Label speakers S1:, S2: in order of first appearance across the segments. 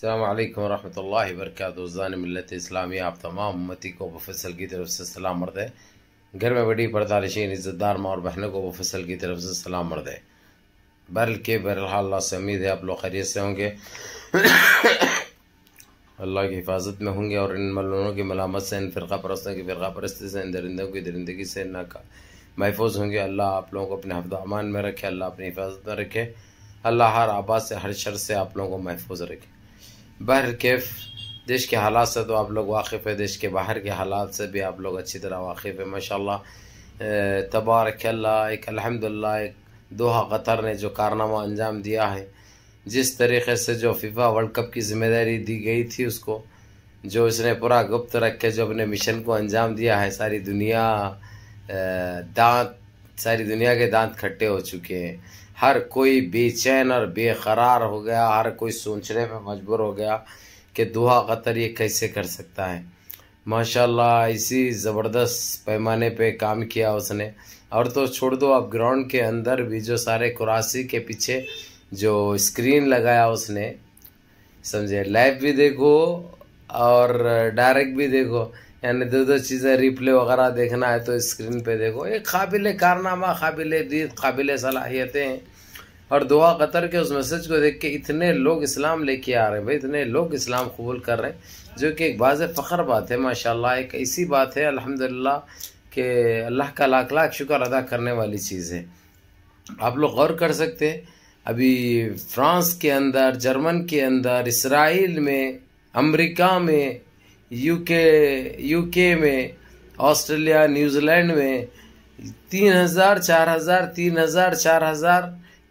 S1: अल्लाम वरहमल वरक उज़ान मिलत इस्लामी आप तमाम उम्मती को बफसल की तरफ से सलाम मरद है घर में बड़ी परदारशीन इज़्ज़तदार माँ और बहनों को बफसल की तरफ से सलाम मरद है बहर के बहरहाल अल्लाह से उम्मीद है आप लोग खैरियत से होंगे अल्लाह की हिफाजत में होंगे और इन मलूनों की मलामत से इन फ़िरका परस्तों की फ़िरका परस्ती से इन दरिंदों की दरिंदगी से ना महफूज होंगे अल्लाह आप लोगों को अपने हफ्ता में रखे अल्लाह अपनी हिफाजत में रखे अल्लाह हर आबाद से हर शर से आप लोगों को महफूज रखे कैफ देश के हालात से तो आप लोग वाकिफ़ है देश के बाहर के हालात से भी आप लोग अच्छी तरह वाकिफ़ है माशा तबारक एक अलहमदिल्ला एक दोहा कतर ने जो कारनामा अंजाम दिया है जिस तरीके से जो फीफा वर्ल्ड कप की जिम्मेदारी दी गई थी उसको जो इसने पूरा गुप्त रख के जो अपने मिशन को अंजाम दिया है सारी दुनिया दांत सारी दुनिया के दांत खट्टे हो चुके हैं हर कोई बेचैन और बेकरार हो गया हर कोई सोचने में मजबूर हो गया कि दुआ कतर ये कैसे कर सकता है माशाल्लाह इसी ज़बरदस्त पैमाने पे काम किया उसने और तो छोड़ दो आप ग्राउंड के अंदर भी जो सारे कुरासी के पीछे जो स्क्रीन लगाया उसने समझे लाइव भी देखो और डायरेक्ट भी देखो यानी दो दो चीज़ें रिप्ले वगैरह देखना है तो स्क्रीन पे देखो ये काबिल कारनामा काबिल दीद काबिल सलाहियतें हैं और दुआ कतर के उस मैसेज को देख के इतने लोग इस्लाम लेके आ रहे हैं भाई इतने लोग इस्लाम कबूल कर रहे हैं जो कि एक बाज़ फ़ख्र बात है माशाल्लाह एक ऐसी बात है अल्हम्दुलिल्लाह कि अल्लाह का लाख लाख शुक्र अदा करने वाली चीज़ है आप लोग गौर कर सकते हैं अभी फ्रांस के अंदर जर्मन के अंदर इसराइल में अमरीका में यूके यूके में ऑस्ट्रेलिया न्यूजीलैंड में तीन हज़ार चार हज़ार तीन हज़ार चार हज़ार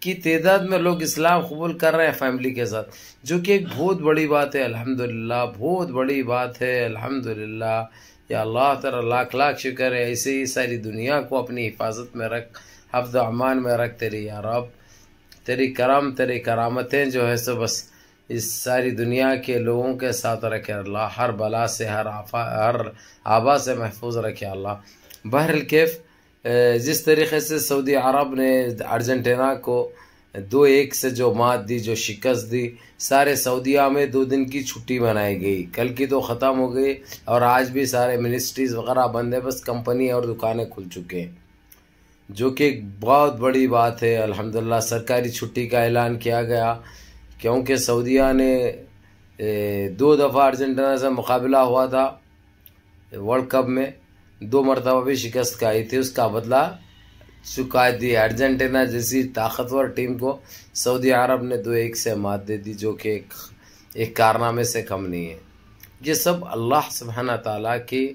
S1: की तादाद में लोग इस्लाम कबूल कर रहे हैं फैमिली के साथ जो कि एक बहुत बड़ी बात है अल्हम्दुलिल्लाह बहुत बड़ी बात है अल्हम्दुलिल्लाह या अल्लाह तला लाख लाख शुक्र है ऐसे ही सारी दुनिया को अपनी हिफाजत में रख हफ्द अमान में रख तेरी यार रब तेरी करम तेरी करामतें जो है सो बस इस सारी दुनिया के लोगों के साथ रखे अल्लाह हर बला से हर आफा हर आबा से महफूज रखे अल्लाह बहर कैफ जिस तरीके से सऊदी अरब ने अर्जेंटीना को दो एक से जो मात दी जो शिकस्त दी सारे सऊदिया में दो दिन की छुट्टी मनाई गई कल की तो ख़त्म हो गई और आज भी सारे मिनिस्ट्रीज़ वगैरह बंद है बस कंपनी और दुकानें खुल चुके हैं जो कि एक बहुत बड़ी बात है अल्हम्दुलिल्लाह सरकारी छुट्टी का ऐलान किया गया क्योंकि सऊदिया ने दो दफ़ा अर्जेंटीना से मुकाबला हुआ था वर्ल्ड कप में दो मरतबा भी शिकस्त खाई थी उसका बदला चुका दी अर्जेंटीना जैसी ताकतवर टीम को सऊदी अरब ने दो एक से मात दे दी जो कि एक, एक कारनामे से कम नहीं है ये सब अल्लाह सुबहाना ताला की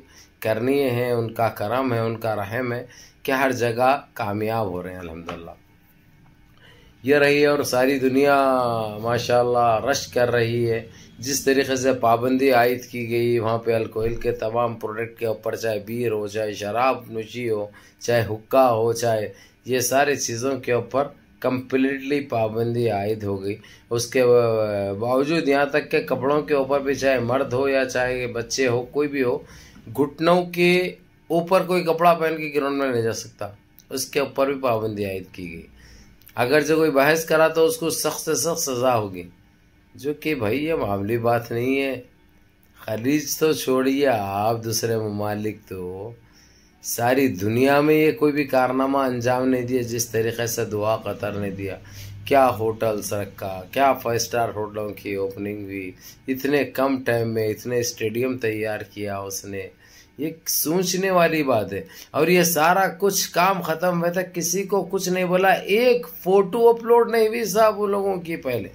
S1: करनी है उनका करम है उनका रहम है कि हर जगह कामयाब हो रहे हैं अलहमदिल्ला ये रही है और सारी दुनिया माशाल्लाह रश कर रही है जिस तरीके से पाबंदी आयद की गई वहाँ पे अल्कोहल के तमाम प्रोडक्ट के ऊपर चाहे बीर हो चाहे शराब नुशी हो चाहे हुक्का हो चाहे ये सारी चीज़ों के ऊपर कम्प्लीटली पाबंदी आयद हो गई उसके बावजूद यहाँ तक के कपड़ों के ऊपर भी चाहे मर्द हो या चाहे बच्चे हो कोई भी हो घुटनों के ऊपर कोई कपड़ा पहन के ग्राउंड में नहीं जा सकता उसके ऊपर भी पाबंदी आयद की गई अगर जो कोई बहस करा तो उसको सख्त से सख्त सज़ा होगी जो कि भाई ये मामूली बात नहीं है खलीज तो छोड़िए आप दूसरे ममालिक तो सारी दुनिया में ये कोई भी कारनामा अंजाम नहीं दिया जिस तरीके से दुआ कतर ने दिया क्या होटल्स रखा क्या फाइव स्टार होटलों की ओपनिंग हुई इतने कम टाइम में इतने स्टेडियम तैयार किया उसने ये सोचने वाली बात है और ये सारा कुछ काम खत्म हुआ था किसी को कुछ नहीं बोला एक फोटो अपलोड नहीं हुई साहब उन लोगों की पहले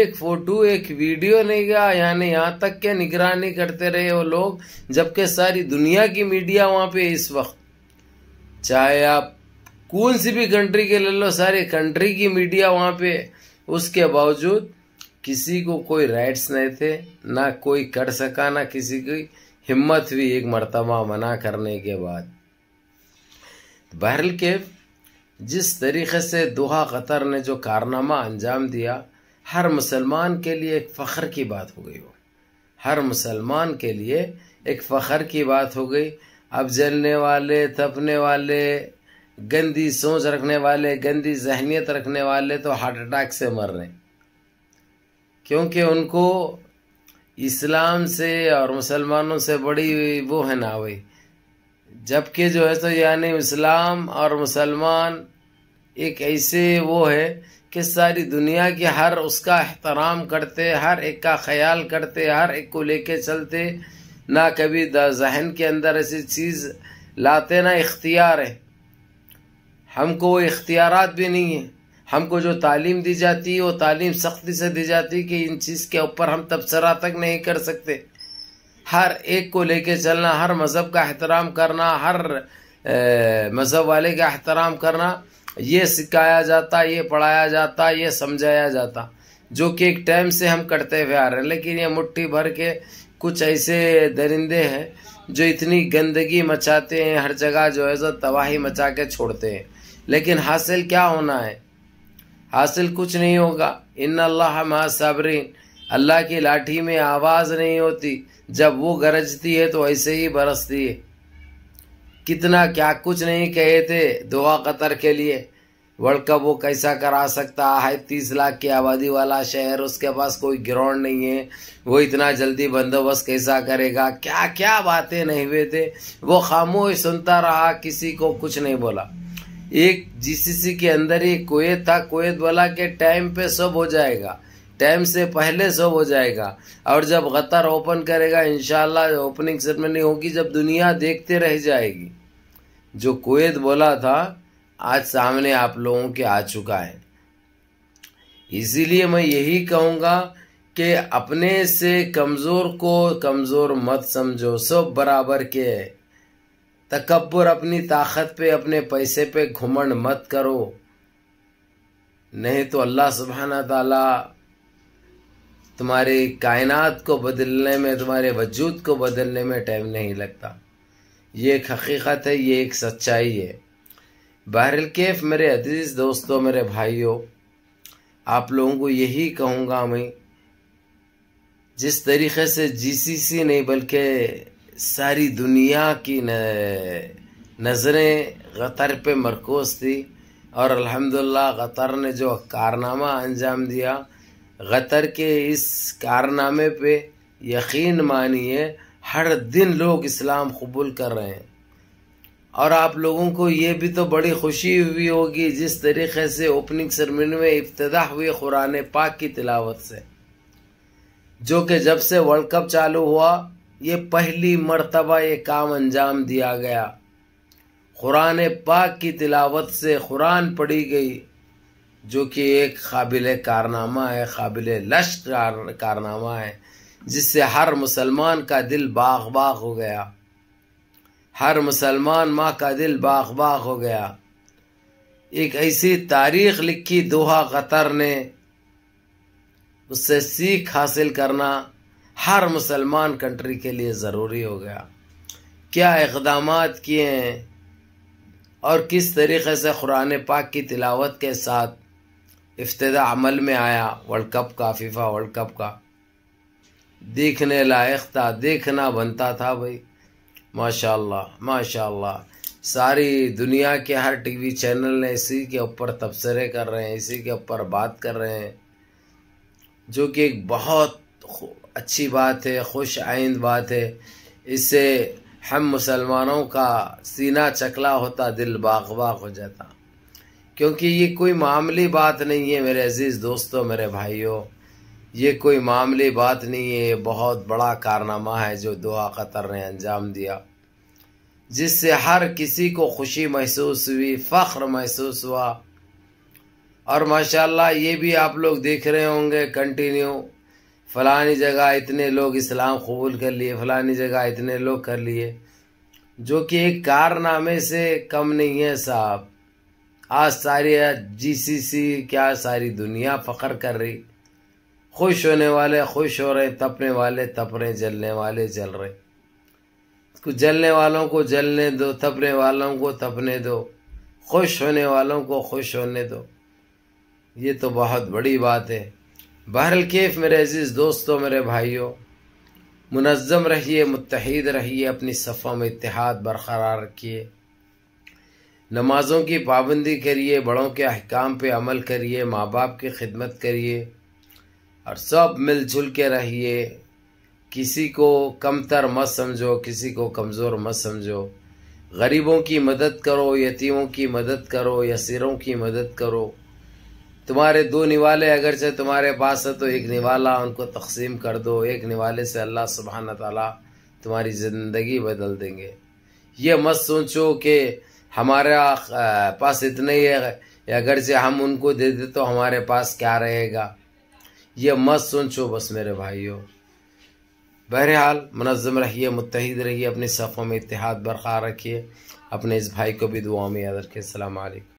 S1: एक फोटो एक वीडियो नहीं गया यानी यहाँ तक के निगरानी करते रहे वो लोग जबकि सारी दुनिया की मीडिया वहां पे इस वक्त चाहे आप कौन सी भी कंट्री के ले लो सारी कंट्री की मीडिया वहां पे उसके बावजूद किसी को कोई राइट्स नहीं थे ना कोई कर सका ना किसी की हिम्मत हुई एक मरतबा मना करने के बाद बहरल के जिस तरीक़े से दोहा कतर ने जो कारनामा अंजाम दिया हर मुसलमान के लिए एक फ़ख्र की बात हो गई वो हर मुसलमान के लिए एक फ़ख्र की बात हो गई अब जलने वाले तपने वाले गंदी सोच रखने वाले गंदी जहनीत रखने वाले तो हार्ट अटैक से मर रहे क्योंकि उनको इस्लाम से और मुसलमानों से बड़ी वो है ना वही जबकि जो है तो यानी इस्लाम और मुसलमान एक ऐसे वो है कि सारी दुनिया के हर उसका एहतराम करते हर एक का ख्याल करते हर एक को लेके चलते ना कभी जहन के अंदर ऐसी चीज़ लाते ना इख्तियार है हमको वो इख्तियार भी नहीं है हमको जो तालीम दी जाती है वो तालीम सख्ती से दी जाती है कि इन चीज़ के ऊपर हम तबसरा तक नहीं कर सकते हर एक को लेके चलना हर मज़हब का अहतराम करना हर मज़हब वाले का अहतराम करना ये सिखाया जाता ये पढ़ाया जाता ये समझाया जाता जो कि एक टाइम से हम करते हुए आ रहे हैं लेकिन ये मुट्ठी भर के कुछ ऐसे दरिंदे हैं जो इतनी गंदगी मचाते हैं हर जगह जो है सो तबाही मचा के छोड़ते हैं लेकिन हासिल क्या होना है हासिल कुछ नहीं होगा इन अल्लाह माबरीन अल्लाह की लाठी में आवाज़ नहीं होती जब वो गरजती है तो ऐसे ही बरसती है कितना क्या कुछ नहीं कहे थे दुआ कतर के लिए वर्ल्ड कप वो कैसा करा सकता है तीस लाख की आबादी वाला शहर उसके पास कोई ग्राउंड नहीं है वो इतना जल्दी बंदोबस्त कैसा करेगा क्या क्या बातें नहीं हुए थे वो खामोश सुनता रहा किसी को कुछ नहीं बोला एक जीसीसी के अंदर ही कोयत था कोयत वाला के टाइम पे सब हो जाएगा टाइम से पहले सब हो जाएगा और जब गतर ओपन करेगा इन ओपनिंग सेरेमनी होगी जब दुनिया देखते रह जाएगी जो कोयत बोला था आज सामने आप लोगों के आ चुका है इसीलिए मैं यही कहूँगा कि अपने से कमज़ोर को कमज़ोर मत समझो सब बराबर के है तकबर अपनी ताकत पे अपने पैसे पे घुमंड मत करो नहीं तो अल्लाह सुबहाना ताला तुम्हारी कायनात को बदलने में तुम्हारे वजूद को बदलने में टाइम नहीं लगता ये एक हकीकत है ये एक सच्चाई है बहरल केफ मेरे अजीज़ दोस्तों मेरे भाइयों आप लोगों को यही कहूँगा मैं जिस तरीके से जीसीसी नहीं बल्कि सारी दुनिया की नज़रें गतर पे मरकोज थी और अल्हम्दुलिल्लाह गतर ने जो कारनामा अंजाम दिया गतर के इस कारनामे पे यकीन मानिए हर दिन लोग इस्लाम कबूल कर रहे हैं और आप लोगों को ये भी तो बड़ी खुशी हुई होगी जिस तरीके से ओपनिंग सरमनी में इब्तदा हुई कुरान पाक की तिलावत से जो कि जब से वर्ल्ड कप चालू हुआ ये पहली मर्तबा ये काम अंजाम दिया गया क़ुरान पाक की तिलावत से क़ुरान पढ़ी गई जो कि एक काबिल कारनामा है काबिल लश कारनामा है जिससे हर मुसलमान का दिल बाग बाग हो गया हर मुसलमान माँ का दिल बाग बाग हो गया एक ऐसी तारीख लिखी दोहा कतर ने उससे सीख हासिल करना हर मुसलमान कंट्री के लिए ज़रूरी हो गया क्या इकदाम किए हैं और किस तरीके से कुरान पाक की तिलावत के साथ इफ्तः अमल में आया वर्ल्ड कप का फीफा वर्ल्ड कप का देखने लायक था देखना बनता था भाई माशाल्लाह माशाल्लाह सारी दुनिया के हर टीवी चैनल ने इसी के ऊपर तबसरे कर रहे हैं इसी के ऊपर बात कर रहे हैं जो कि एक बहुत अच्छी बात है खुश आइंद बात है इससे हम मुसलमानों का सीना चकला होता दिल बाग बाग हो जाता क्योंकि ये कोई मामूली बात नहीं है मेरे अजीज़ दोस्तों मेरे भाइयों ये कोई मामूली बात नहीं है ये बहुत बड़ा कारनामा है जो दुआ कतर ने अंजाम दिया जिससे हर किसी को खुशी महसूस हुई फ़ख्र महसूस हुआ और माशाल्लाह ये भी आप लोग देख रहे होंगे कंटिन्यू फलानी जगह इतने लोग इस्लाम कबूल कर लिए फलानी जगह इतने लोग कर लिए जो कि एक कारनामे से कम नहीं है साहब आज सारी जीसीसी क्या सारी दुनिया फ़ख्र कर रही खुश होने वाले खुश हो रहे तपने वाले तप रहे जलने वाले जल रहे तो जलने वालों को जलने दो तपने वालों को तपने दो खुश होने वालों को खुश होने दो ये तो बहुत बड़ी बात है बहरल केफ मेरे अज़ीज़ दोस्तों मेरे भाइयों मुनज़म रहिए मुतहद रहिए अपनी सफ़ों में इतिहाद बरकरार रखिए नमाज़ों की पाबंदी करिए बड़ों के अहकाम पे अमल करिए माँ बाप की खिदमत करिए और सब मिलजुल के रहिए किसी को कमतर मत समझो किसी को कमज़ोर मत समझो गरीबों की मदद करो यतीमों की मदद करो यसीरों की मदद करो तुम्हारे दो निवाले अगर से तुम्हारे पास है तो एक निवाला उनको तकसीम कर दो एक निवाले से अल्लाह सुबहान तला तुम्हारी ज़िंदगी बदल देंगे ये मत सोचो कि हमारे पास इतने ही है अगर से हम उनको दे दे तो हमारे पास क्या रहेगा ये मत सोचो बस मेरे भाइयों बहरहाल मनज़म रहिए मुतहद रहिए अपनी सफ़ों में इतिहाद बरकरार रखिए अपने इस भाई को भी दुआ में याद रखिए सलामकुम